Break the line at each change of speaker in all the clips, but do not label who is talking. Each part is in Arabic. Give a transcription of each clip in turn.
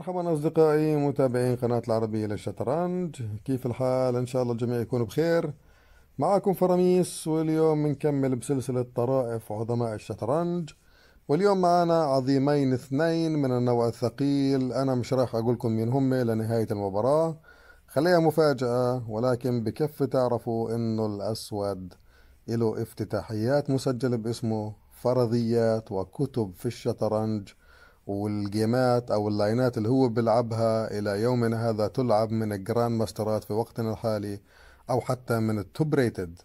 مرحبا أصدقائي متابعين قناة العربية للشطرنج كيف الحال إن شاء الله الجميع يكونوا بخير معكم فراميس واليوم بنكمل بسلسلة طرائف عظماء الشطرنج واليوم معنا عظيمين اثنين من النوع الثقيل أنا مش راح أقول لكم مين هم لنهاية المباراة خليها مفاجأة ولكن بكفي تعرفوا إنه الأسود له افتتاحيات مسجلة باسمه فرضيات وكتب في الشطرنج والجيمات او اللاينات اللي هو بيلعبها الى يومنا هذا تلعب من الجراند ماسترات في وقتنا الحالي او حتى من التوب ريتد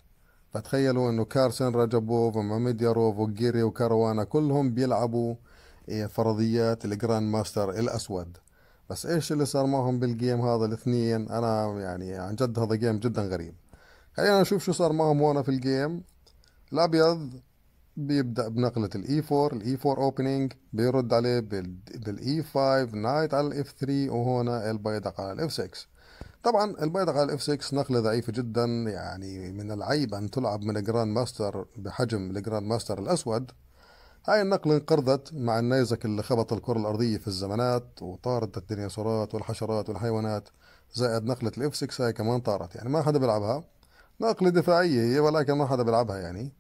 فتخيلوا انه كارسن رجبوف وماميدياروف وجيري وكاروانا كلهم بيلعبوا إيه، فرضيات الجراند ماستر الاسود بس ايش اللي صار معهم بالجيم هذا الاثنين انا يعني عن جد هذا جيم جدا غريب خلينا نشوف شو صار معهم هون في الجيم الابيض بيبدا بنقله الاي 4 الاي 4 اوبننج بيرد عليه بالاي 5 نايت على الاف 3 وهنا البيدق على الاف 6 طبعا البيدق على الاف 6 نقله ضعيفه جدا يعني من العيب ان تلعب من الجراند ماستر بحجم الجراند ماستر الاسود هاي النقلة انقرضت مع النيزك اللي خبط الكرة الأرضية في الزمانات وطارت الديناصورات والحشرات والحيوانات زائد نقلة الاف 6 هاي كمان طارت يعني ما حدا بيلعبها نقلة دفاعية هي ولكن ما حدا بيلعبها يعني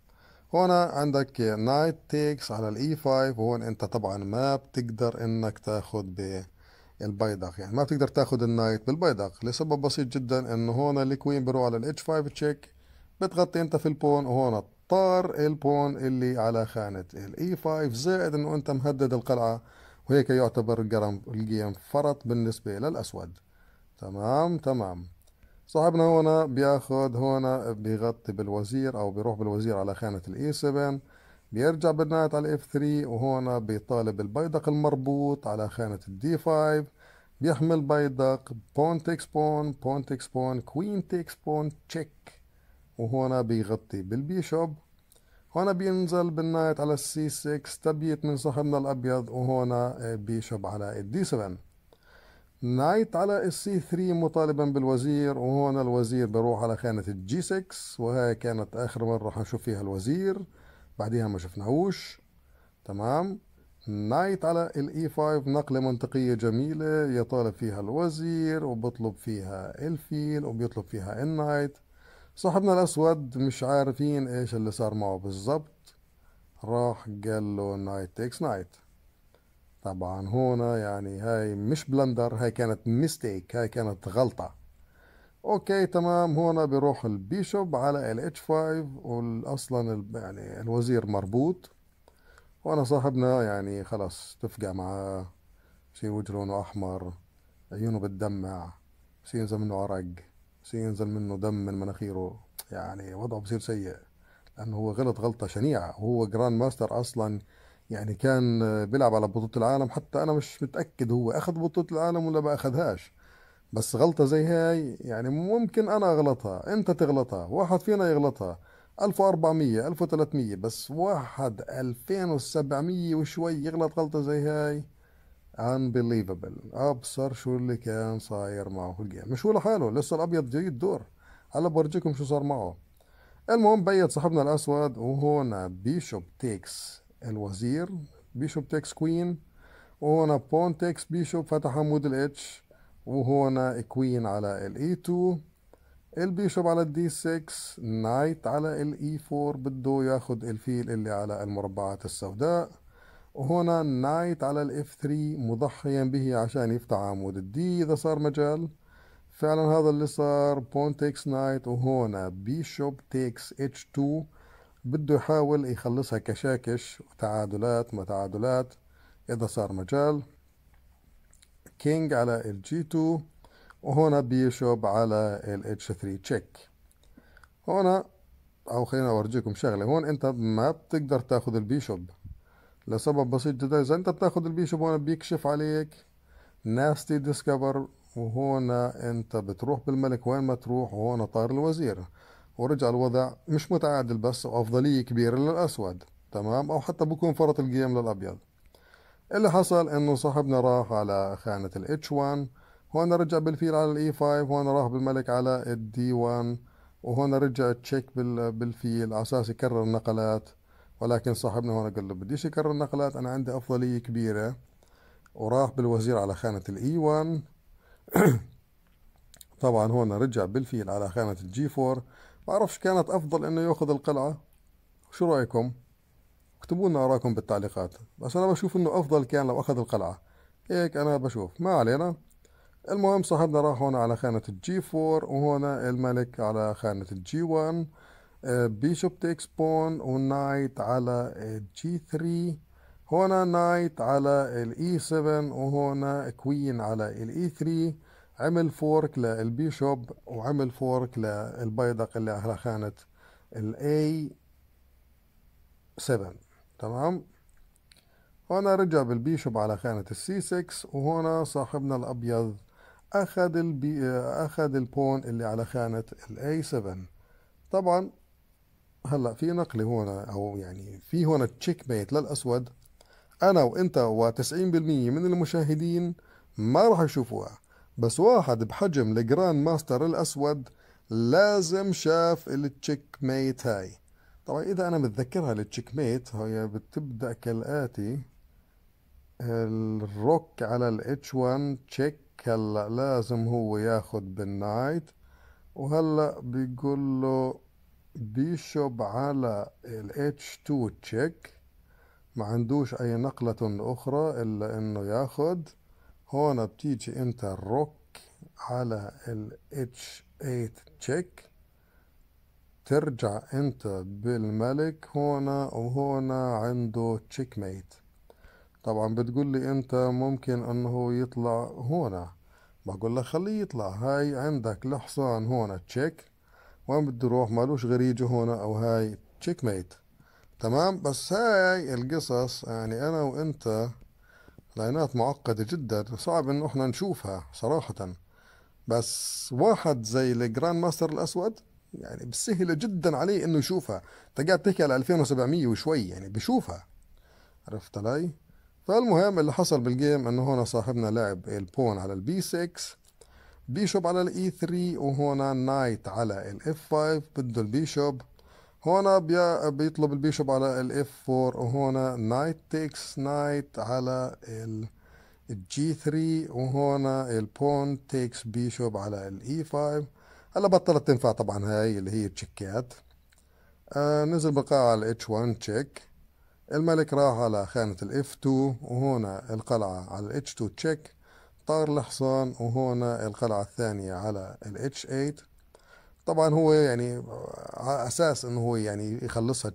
هنا عندك نايت تيكس على الاي 5 e هون انت طبعا ما بتقدر انك تاخد بالبيدق يعني ما بتقدر تاخد النايت بالبيدق لسبب بسيط جدا انه هون الكوين بيروح على الاتش 5 تشيك بتغطي انت في البون وهون طار البون اللي على خانة الاي 5 e زائد انه انت مهدد القلعة وهيك يعتبر الجيم فرط بالنسبة للأسود تمام تمام صاحبنا هنا بياخد هنا بيغطي بالوزير او بيروح بالوزير على خانة الاي 7 بيرجع بالنايت على الاف 3 وهنا بيطالب البيدق المربوط على خانة الدي 5 بيحمل بيدق بون تكس بون بون تكس بون كوين تكس بون تشيك وهنا بيغطي بالبيشوب هنا بينزل بالنايت على السي 6 تبيت من صاحبنا الابيض وهنا بيشوب على الدي 7 نايت على السي 3 مطالبا بالوزير وهون الوزير بروح على خانة الجي 6 وهي كانت آخر مرة حنشوف فيها الوزير بعديها ما شفناهوش تمام نايت على الاي 5 نقلة منطقية جميلة يطالب فيها الوزير وبطلب فيها الفيل وبيطلب فيها النايت صاحبنا الأسود مش عارفين إيش اللي صار معه بالزبط راح قال له نايت تيكس نايت طبعا هنا يعني هاي مش بلندر هاي كانت ميستيك هاي كانت غلطة اوكي تمام هنا بيروح البيشوب على ال اتش 5 والاصلا يعني الوزير مربوط وانا صاحبنا يعني خلاص تفقع معاه بصير وجه لونه احمر عيونه بتدمع بصير ينزل منه عرق بصير ينزل منه دم من مناخيره يعني وضعه بصير سيء لانه هو غلط غلطة شنيعة وهو جراند ماستر اصلا يعني كان بيلعب على بطولة العالم حتى أنا مش متأكد هو أخذ بطولة العالم ولا ما أخذهاش بس غلطة زي هاي يعني ممكن أنا أغلطها أنت تغلطها واحد فينا يغلطها 1400 1300 بس واحد 2700 وشوي يغلط غلطة زي هاي unbelievable أبصر شو اللي كان صاير معه الجيم مش هو لحاله لسه الأبيض جاي الدور هلا بورجيكم شو صار معه المهم بيت صاحبنا الأسود وهون بيشوب تيكس الوزير بيشوب تكس كوين وهنا بون تكس بيشوب فتح عمود الاتش وهنا كوين على ال E2 البيشوب على الدي 6 نايت على الاي 4 e بده ياخد الفيل اللي على المربعات السوداء وهنا نايت على الاف 3 مضحيا به عشان يفتح عمود الدي اذا صار مجال فعلا هذا اللي صار بون تكس نايت وهنا بيشوب تكس اتش 2 بده يحاول يخلصها كشاكش وتعادلات ما تعادلات إذا صار مجال كينج على الجي 2 وهنا بيشوب على الاتش 3 تشيك هنا أو خلينا أورجيكم شغلة هون أنت ما بتقدر تاخذ البيشوب لسبب بسيط جدا إذا أنت بتاخذ البيشوب هون بيكشف عليك ناستي ديسكفر وهنا أنت بتروح بالملك وين ما تروح وهنا طار الوزير ورجع الوضع مش متعادل بس وأفضلية كبيرة للأسود تمام أو حتى بكون فرط القيم للأبيض اللي حصل إنه صاحبنا راح على خانة الاتش 1 هون رجع بالفيل على الاي 5 هون راح بالملك على الدي 1 وهون رجع تشيك بالفيل على أساس يكرر النقلات ولكن صاحبنا هون قال له بديش يكرر النقلات أنا عندي أفضلية كبيرة وراح بالوزير على خانة الاي 1 e طبعا هون رجع بالفيل على خانة الجي 4 ما أعرفش كانت أفضل إنه يأخذ القلعة شو رأيكم؟ اكتبوا لنا آراءكم بالتعليقات بس أنا بشوف إنه أفضل كان لو أخذ القلعة هيك أنا بشوف ما علينا المهم صاحبنا راح هون على خانة الجي 4 وهنا الملك على خانة الجي 1 بيشوب تيكس بون ونايت على الجي 3 هنا نايت على الاي 7 وهنا كوين على الاي 3 e عمل فورك للبيشوب وعمل فورك للبيدق اللي على خانة الاي 7 تمام هنا رجع بالبيشوب على خانة السي 6 وهنا صاحبنا الأبيض أخذ البي أخذ البون اللي على خانة الاي 7 طبعا هلا في نقلة هنا أو يعني في هنا تشيك ميت للأسود أنا وأنت و90% من المشاهدين ما راح يشوفوها بس واحد بحجم الجراند ماستر الأسود لازم شاف التشيك ميت هاي طبعا إذا أنا متذكرها التشيك ميت هي بتبدأ كالآتي الروك على الاتش 1 تشيك هلا لازم هو ياخد بالنايت وهلا بيقول له بيشوب على الاتش 2 تشيك ما عندوش اي نقلة اخرى الا انه ياخد هون بتيجي انت الروك على ال H8 تشيك ترجع انت بالملك هون وهنا عنده تشيك ميت طبعا بتقول لي انت ممكن انه يطلع هون بقول لك خليه يطلع هاي عندك الحصان هون تشيك وين بده يروح مالوش غير يجي هنا او هاي تشيك ميت تمام بس هاي القصص يعني انا وانت لاينات معقدة جدا صعب انه احنا نشوفها صراحة بس واحد زي الجراند ماستر الاسود يعني بسهلة جدا عليه انه يشوفها انت قاعد تحكي على 2700 وشوي يعني بشوفها عرفت علي؟ فالمهم اللي حصل بالجيم انه هون صاحبنا لعب البون على البي 6 بيشوب على الاي 3 وهنا نايت على الاف 5 بده البيشوب هون بيطلب البيشوب على ال F4 وهون نايت تيكس نايت على ال G3 وهون البون تيكس بيشوب على ال E5 هلا بطلت تنفع طبعا هاي اللي هي تشيكات آه نزل بالقاعة على H1 تشيك الملك راح على خانة ال F2 وهون القلعة على ال H2 تشيك طار الحصان وهون القلعة الثانية على ال H8 طبعا هو يعني اساس انه هو يعني يخلصها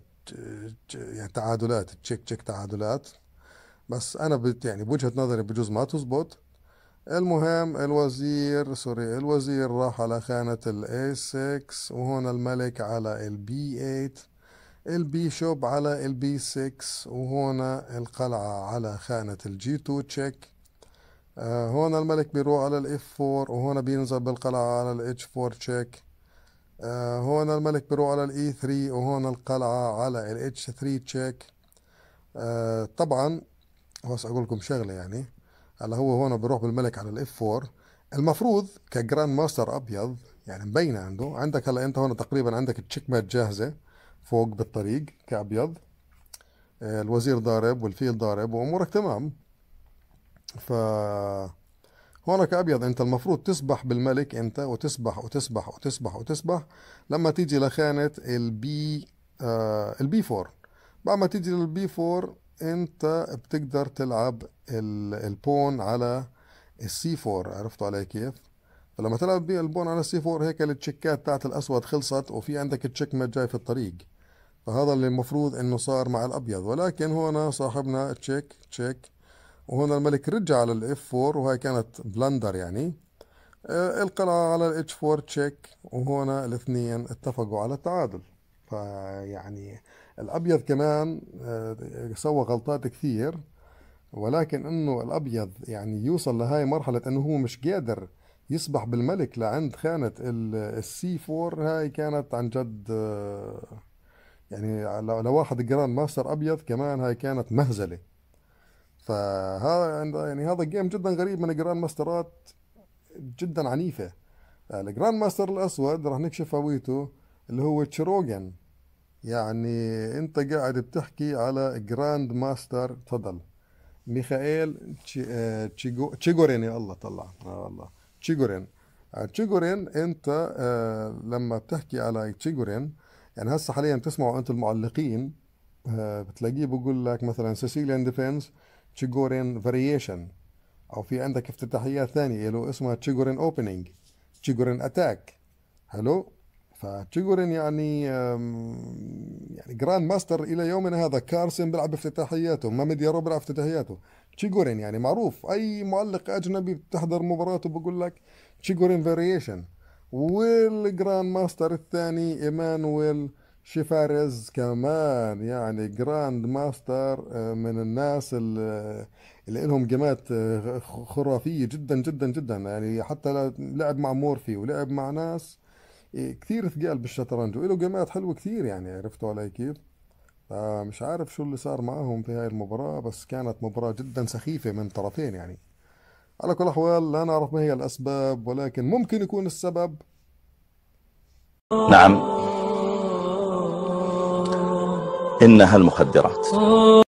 يعني تعادلات تشيك تشيك تعادلات بس انا بت يعني بوجهه نظري بجوز ما تزبط المهم الوزير سوري الوزير راح على خانة الاي 6 وهون الملك على البي 8 البي شوب على البي 6 وهون القلعة على خانة الجي 2 تشيك هون الملك بيروح على الاف 4 وهون بينزل بالقلعة على الاتش 4 تشيك هون آه، الملك بيروح على الاي 3 e وهون القلعة على الاتش 3 تشيك طبعا هوس اقول لكم شغلة يعني هلا هو هون بيروح بالملك على الاف 4 المفروض كجراند ماستر ابيض يعني مبينة عنده عندك هلا انت هون تقريبا عندك التشيك مات جاهزة فوق بالطريق كابيض آه، الوزير ضارب والفيل ضارب وامورك تمام ف هونك ابيض انت المفروض تسبح بالملك انت وتسبح وتسبح وتسبح وتسبح لما تيجي لخانه البي آه البي 4 بعد ما تيجي للبي 4 انت بتقدر تلعب البون على السي 4 عرفتوا علي كيف فلما تلعب البون على السي 4 هيك التشيكات تاعت الاسود خلصت وفي عندك تشيك ما جاي في الطريق فهذا اللي المفروض انه صار مع الابيض ولكن هنا صاحبنا تشيك تشيك وهنا الملك رجع على الاف 4 وهي كانت بلندر يعني آه، القلعة على الاتش 4 تشيك وهنا الاثنين اتفقوا على التعادل فيعني الابيض كمان آه، سوى غلطات كثير ولكن انه الابيض يعني يوصل لهاي مرحلة انه هو مش قادر يسبح بالملك لعند خانة السي 4 هاي كانت عن جد آه، يعني لواحد جراند ماستر ابيض كمان هاي كانت مهزله فهذا يعني هذا جيم جدا غريب من الجراند ماسترات جدا عنيفه آه، الجراند ماستر الاسود راح نكشف هويته اللي هو تشروجن يعني انت قاعد بتحكي على جراند ماستر تفضل ميخائيل آه، تشيغورين تشيجو... يا الله طلع آه الله تشيغورين آه، تشيغورين انت لما بتحكي على تشيغورين يعني هسه حاليا بتسمعوا انتم المعلقين بتلاقيه بقول لك مثلا سيسيليان ديفينس تشيغورين فاريشن أو في عندك افتتاحية ثانية له اسمها تشيغورين اوبننج تشيغورين اتاك حلو فتشيغورين يعني يعني جراند ماستر الى يومنا هذا كارسن بيلعب بافتتاحياته ماميديارو بيلعب افتتاحياته تشيغورين يعني معروف اي معلق اجنبي بتحضر مباراته بقول لك تشيغورين فاريشن والجراند ماستر الثاني ايمانويل شيفاريز كمان يعني جراند آه، ماستر من الناس اللي لهم جيمات آه، خرافيه جدا جدا جدا يعني حتى لعب مع مورفي ولعب مع ناس إيه، كثير ثقال بالشطرنج وله جيمات حلوه كثير يعني عرفتوا علي كيف؟ مش عارف شو اللي صار معاهم في هاي المباراة بس كانت مباراة جدا سخيفة من طرفين يعني على كل الأحوال لا نعرف ما هي الأسباب ولكن ممكن يكون السبب نعم إنها المخدرات